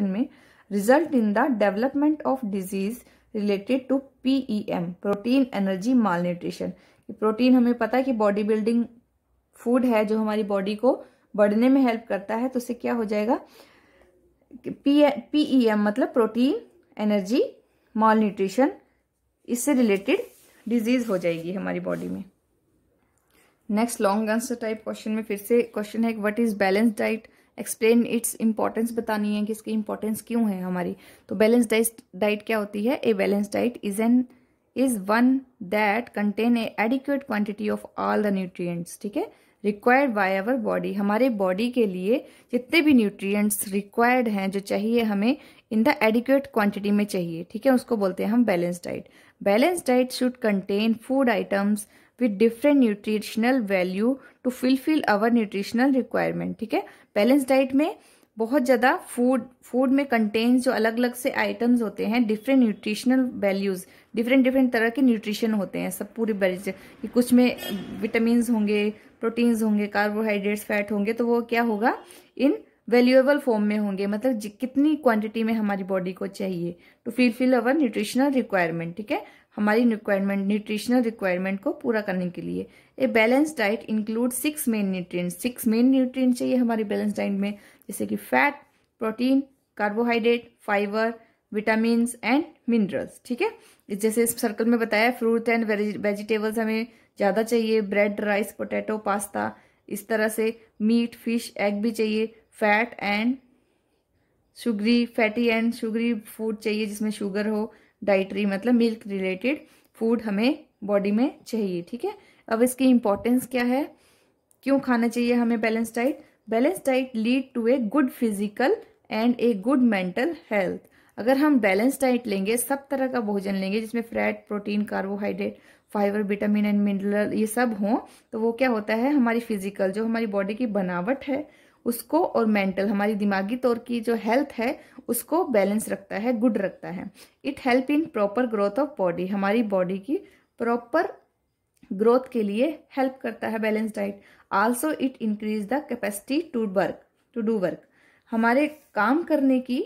में result in the development of disease related to PEM protein energy malnutrition protein हमें पता है कि बॉडी बिल्डिंग फूड है जो हमारी बॉडी को बढ़ने में हेल्प करता है तो उससे क्या हो जाएगा पीईएम e, e मतलब प्रोटीन एनर्जी माल न्यूट्रिशन इससे रिलेटेड डिजीज हो जाएगी हमारी बॉडी में next long answer type question में फिर से क्वेश्चन है what is balance diet explain its importance बतानी है कि इसकी इम्पॉर्टेंस क्यों है हमारी तो बैलेंस डाइट क्या होती है a balance diet is an is one that contain a adequate quantity of all the nutrients ठीक है रिक्वायर्ड बाय अवर बॉडी हमारे बॉडी के लिए जितने भी न्यूट्रिएंट्स रिक्वायर्ड हैं जो चाहिए हमें इन द एडिक्यूट क्वांटिटी में चाहिए ठीक है उसको बोलते हैं हम balance diet balance diet should contain food items with different nutritional value to fulfil our nutritional requirement ठीक है बैलेंस डाइट में बहुत ज़्यादा फूड फूड में कंटेन्स जो अलग अलग से आइटम्स होते हैं different nutritional values different different तरह के न्यूट्रिशन होते हैं सब पूरी बेरीज कि कुछ में विटामिन uh, होंगे प्रोटीन्स होंगे कार्बोहाइड्रेट्स फैट होंगे तो वो क्या होगा इन वैल्यूएबल फॉर्म में होंगे मतलब कितनी क्वांटिटी में हमारी बॉडी को चाहिए to fulfil our nutritional requirement ठीक है हमारी रिक्वायरमेंट न्यूट्रिशनल रिक्वायरमेंट को पूरा करने के लिए a balance diet include six main nutrient six main nutrient चाहिए हमारी बैलेंस डाइट में जैसे कि fat protein carbohydrate fibre vitamin and minerals ठीक है जैसे इस सर्कल में बताया फ्रूट एंड वेजिटेबल्स हमें ज़्यादा चाहिए ब्रेड राइस पोटैटो पास्ता इस तरह से मीट फिश एग भी चाहिए fat and sugary fatty and sugary food चाहिए जिसमें शुगर हो डाइटरी मतलब मिल्क रिलेटेड फूड हमें बॉडी में चाहिए ठीक है अब इसकी इम्पोर्टेंस क्या है क्यों खाना चाहिए हमें balance diet balance diet lead to a good physical and a good mental health अगर हम बैलेंस डाइट लेंगे सब तरह का भोजन लेंगे जिसमें fat protein carbohydrate fibre vitamin and mineral ये सब हों तो वो क्या होता है हमारी फिजिकल जो हमारी बॉडी की बनावट है उसको और मेंटल हमारी दिमागी तौर की जो हेल्थ है उसको बैलेंस रखता है गुड रखता है it help in proper growth of body हमारी बॉडी की प्रॉपर ग्रोथ के लिए हेल्प करता है balance diet also it increase the capacity to work to do work हमारे काम करने की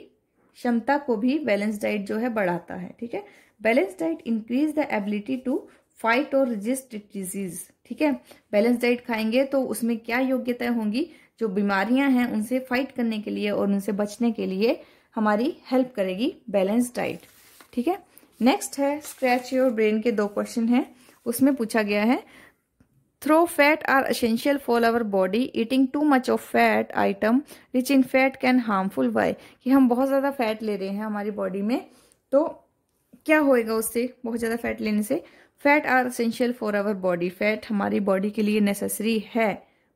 क्षमता को भी बैलेंस डाइट जो है बढ़ाता है ठीक है balance diet increase the ability to fight और रिजिस्ट डिजीज ठीक है बैलेंस डाइट खाएंगे तो उसमें क्या योग्यताएं होंगी जो बीमारियां हैं उनसे फाइट करने के लिए और उनसे बचने के लिए हमारी हेल्प करेगी बैलेंस डाइट ठीक है नेक्स्ट है स्क्रैच योर ब्रेन के दो क्वेश्चन हैं उसमें पूछा गया है though fat are essential for our body eating too much of fat item rich in fat can harmful why कि हम बहुत ज़्यादा फैट ले रहे हैं हमारी बॉडी में तो क्या होएगा उससे बहुत ज़्यादा फैट लेने से fat are essential for our body fat हमारी बॉडी के लिए नेसेसरी है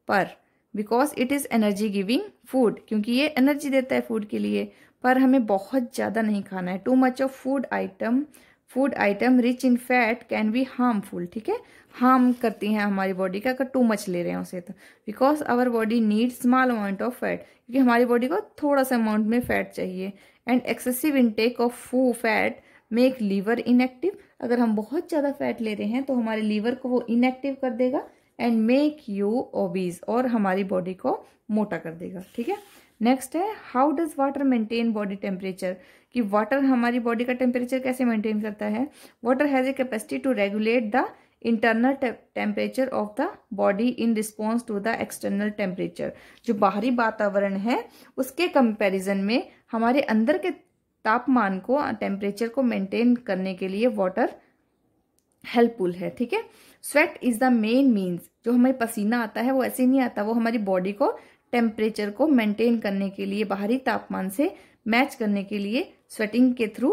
पर because it is energy giving food क्योंकि ये एनर्जी देता है फूड के लिए पर हमें बहुत ज़्यादा नहीं खाना है too much of food item food item rich in fat can be harmful ठीक है हार्म करती हैं हमारी बॉडी का अगर टू मच ले रहे हैं उसे तो because our body need small amount of fat क्योंकि हमारी बॉडी को थोड़ा सा अमाउंट में फैट चाहिए एंड एक्सेसिव इनटेक ऑफ फू फैट मेक लीवर इनएक्टिव अगर हम बहुत ज़्यादा फैट ले रहे हैं तो हमारे लीवर को वो इनएक्टिव कर देगा एंड मेक यू ओबीज और हमारी बॉडी को मोटा कर देगा ठीक है नेक्स्ट है how does water maintain body temperature कि वाटर हमारी बॉडी का टेम्परेचर कैसे मेंटेन करता है water has a capacity to regulate the internal temperature of the body in response to the external temperature जो बाहरी वातावरण है उसके कंपेरिजन में हमारे अंदर के तापमान को टेम्परेचर को मेंटेन करने के लिए वाटर हेल्पफुल है ठीक है sweat is the main means जो हमें पसीना आता है वो ऐसे नहीं आता वो हमारी बॉडी को टेम्परेचर को मेंटेन करने के लिए बाहरी तापमान से मैच करने के लिए स्वेटिंग के थ्रू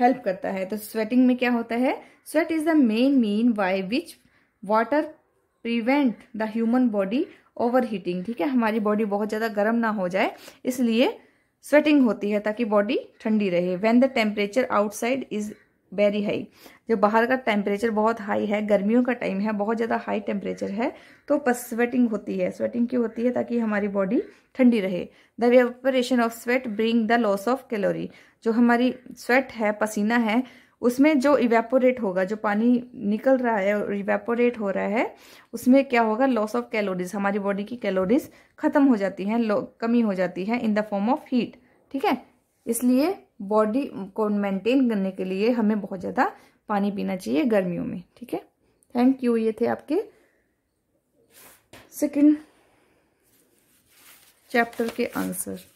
हेल्प करता है तो स्वेटिंग में क्या होता है sweat is the main mean why which water prevent the human body overheating ठीक है हमारी बॉडी बहुत ज़्यादा गर्म ना हो जाए इसलिए स्वेटिंग होती है ताकि बॉडी ठंडी रहे when the temperature outside is very high जो बाहर का टेम्परेचर बहुत हाई है गर्मियों का टाइम है बहुत ज़्यादा हाई टेम्परेचर है तो बस स्वेटिंग होती है स्वेटिंग क्यों होती है ताकि हमारी बॉडी ठंडी रहे the evaporation of sweat bring the loss of calorie जो हमारी स्वेट है पसीना है उसमें जो इवेपोरेट होगा जो पानी निकल रहा है और इवेपोरेट हो रहा है उसमें क्या होगा लॉस ऑफ कैलोरीज हमारी बॉडी की कैलोरीज खत्म हो जाती हैं कमी हो जाती है in the form of heat ठीक है इसलिए बॉडी को मेंटेन करने के लिए हमें बहुत ज़्यादा पानी पीना चाहिए गर्मियों में ठीक है थैंक यू ये थे आपके सेकंड चैप्टर के आंसर